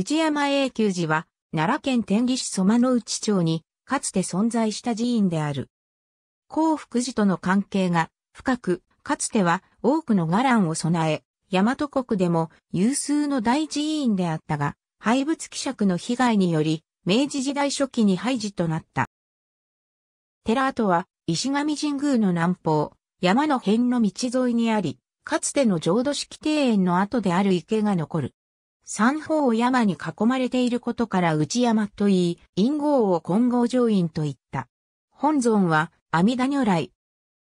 内山永久寺は、奈良県天理市蘇の内町に、かつて存在した寺院である。幸福寺との関係が深く、かつては多くの伽藍を備え、大和国でも有数の大寺院であったが、廃仏希釈の被害により、明治時代初期に廃寺となった。寺跡は、石上神宮の南方、山の辺の道沿いにあり、かつての浄土式庭園の跡である池が残る。三方を山に囲まれていることから内山と言い、陰号を混合上院と言った。本尊は、阿弥陀如来。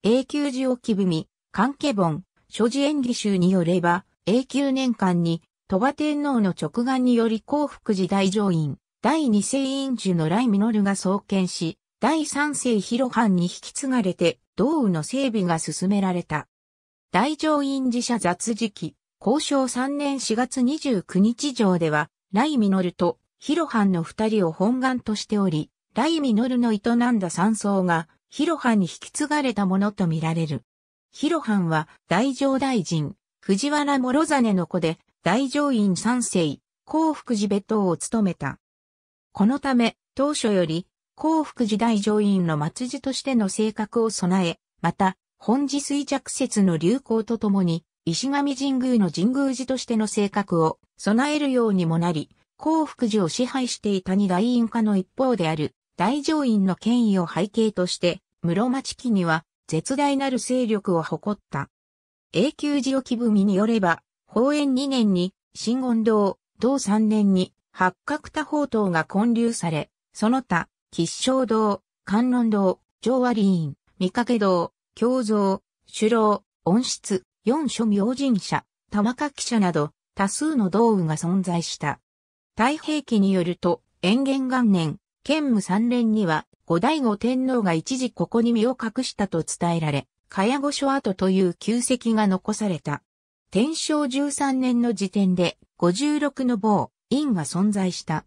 永久寺を木踏み、関係本、諸寺演技集によれば、永久年間に、鳥羽天皇の直眼により幸福寺大上院、第二世院主の来実が創建し、第三世広藩に引き継がれて、道雨の整備が進められた。大乗院寺社雑事記。交渉3年4月29日上では、ライミノルとヒロハンの二人を本願としており、ライミノルの営んだ山荘がヒロハンに引き継がれたものとみられる。ヒロハンは大乗大臣、藤原諸真の子で大乗院三世、幸福寺別当を務めた。このため、当初より幸福寺大乗院の末寺としての性格を備え、また、本寺衰弱説の流行とともに、石上神宮の神宮寺としての性格を備えるようにもなり、幸福寺を支配していた二大院下の一方である大乗院の権威を背景として、室町期には絶大なる勢力を誇った。永久寺置文によれば、宝円2年に新言堂、同3年に八角多宝塔が建立され、その他、吉祥堂、観音堂、上和林、見掛堂、京像、首老、温室、四所明神社、玉垣社など多数の道具が存在した。太平記によると、延元元年、建武三連には、後醍醐天皇が一時ここに身を隠したと伝えられ、茅御所跡という旧跡が残された。天正十三年の時点で、五十六の某、院が存在した。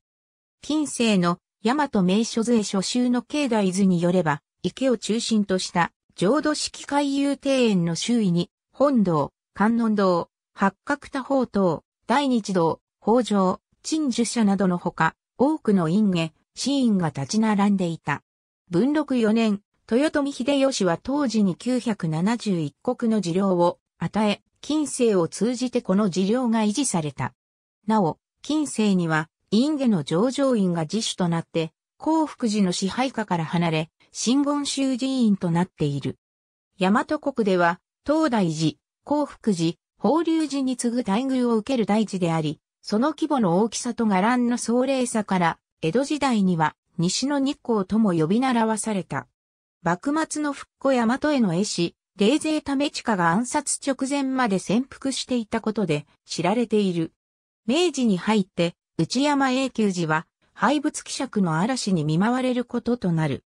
近世の大和名所税初集の境内図によれば、池を中心とした浄土式海遊庭園の周囲に本堂、観音堂、八角多宝塔、大日堂、北条、陳述社などのほか、多くの院下、寺院が立ち並んでいた。文禄4年、豊臣秀吉は当時に971国の事領を与え、近世を通じてこの事領が維持された。なお、近世には、院下の上場院が自主となって、幸福寺の支配下から離れ、新言宗寺院となっている。大和国では、東大寺、幸福寺、法隆寺に次ぐ待遇を受ける大寺であり、その規模の大きさと伽藍の壮麗さから、江戸時代には西の日光とも呼び習わされた。幕末の復古大和への絵師、冷勢為親が暗殺直前まで潜伏していたことで知られている。明治に入って内山永久寺は廃仏希釈の嵐に見舞われることとなる。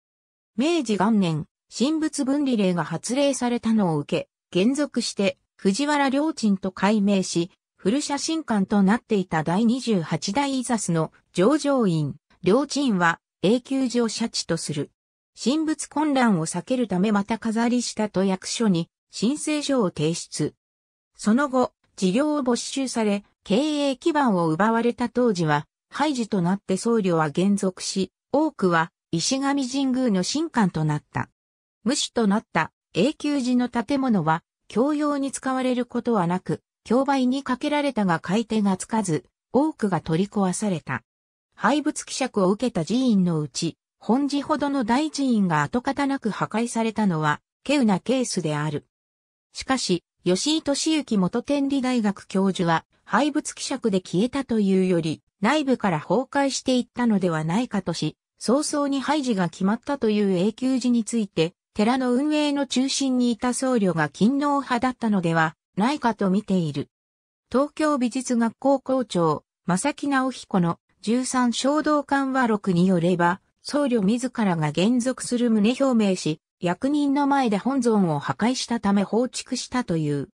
明治元年、神仏分離令が発令されたのを受け、減続して藤原良鎮と改名し、古写真館となっていた第28代イザスの上場院、良鎮は永久上社地とする。神仏混乱を避けるためまた飾りしたと役所に申請書を提出。その後、事業を没収され、経営基盤を奪われた当時は、廃寺となって僧侶は減続し、多くは石上神宮の神官となった。無視となった永久寺の建物は、教養に使われることはなく、競売にかけられたが買い手がつかず、多くが取り壊された。廃仏希釈を受けた寺院のうち、本寺ほどの大寺院が跡形なく破壊されたのは、稀有なケースである。しかし、吉井敏之元天理大学教授は、廃仏希釈で消えたというより、内部から崩壊していったのではないかとし、早々に廃寺が決まったという永久寺について、寺の運営の中心にいた僧侶が勤王派だったのではないかと見ている。東京美術学校校長、正木直彦の13衝動緩和録によれば、僧侶自らが原則する旨表明し、役人の前で本尊を破壊したため放逐したという。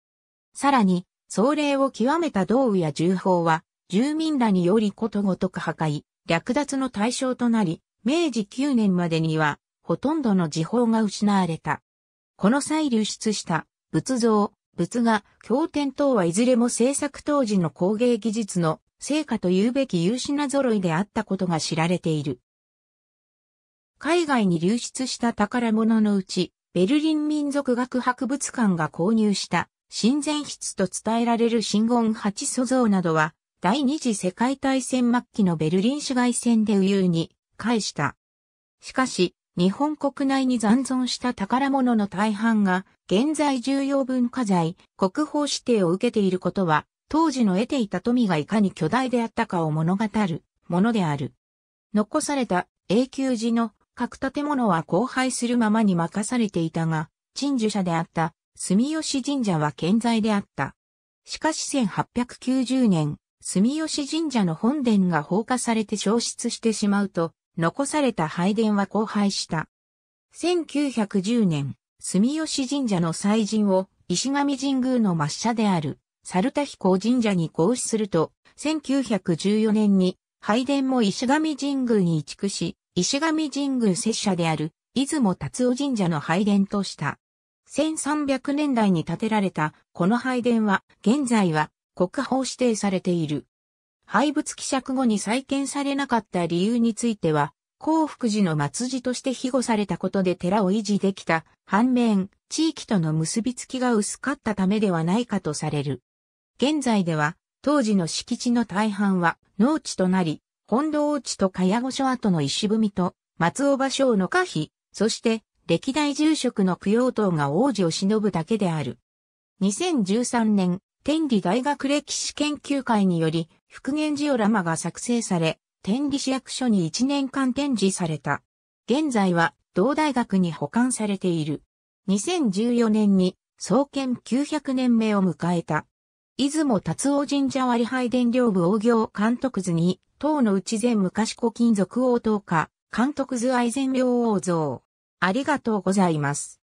さらに、僧霊を極めた道具や重宝は、住民らによりことごとく破壊、略奪の対象となり、明治9年までには、ほとんどの時報が失われた。この際流出した仏像、仏画、経典等はいずれも制作当時の工芸技術の成果と言うべき優秀な揃いであったことが知られている。海外に流出した宝物のうち、ベルリン民族学博物館が購入した神前筆と伝えられる神言八祖像などは、第二次世界大戦末期のベルリン市街戦で右右に返した。しかし、日本国内に残存した宝物の大半が現在重要文化財、国宝指定を受けていることは、当時の得ていた富がいかに巨大であったかを物語るものである。残された永久寺の各建物は荒廃するままに任されていたが、鎮守者であった住吉神社は健在であった。しかし1890年、住吉神社の本殿が放火されて消失してしまうと、残された拝殿は荒廃した。1910年、住吉神社の祭神を石上神宮の抹茶である、猿田彦神社に合祀すると、1914年に拝殿も石上神宮に移築し、石上神宮拙者である、出雲達夫神社の拝殿とした。1300年代に建てられたこの拝殿は、現在は国宝指定されている。廃仏希釈後に再建されなかった理由については、幸福寺の末寺として庇護されたことで寺を維持できた、反面、地域との結びつきが薄かったためではないかとされる。現在では、当時の敷地の大半は農地となり、本堂地と茅御所跡の石踏みと、松尾芭蕉の可否、そして歴代住職の供養塔が王子を忍ぶだけである。2013年、天理大学歴史研究会により、復元ジオラマが作成され、天理市役所に1年間展示された。現在は、同大学に保管されている。2014年に、創建900年目を迎えた。出雲達夫神社割拝伝領部王行監督図に、当の内前昔古金属王等家、監督図愛善明王像。ありがとうございます。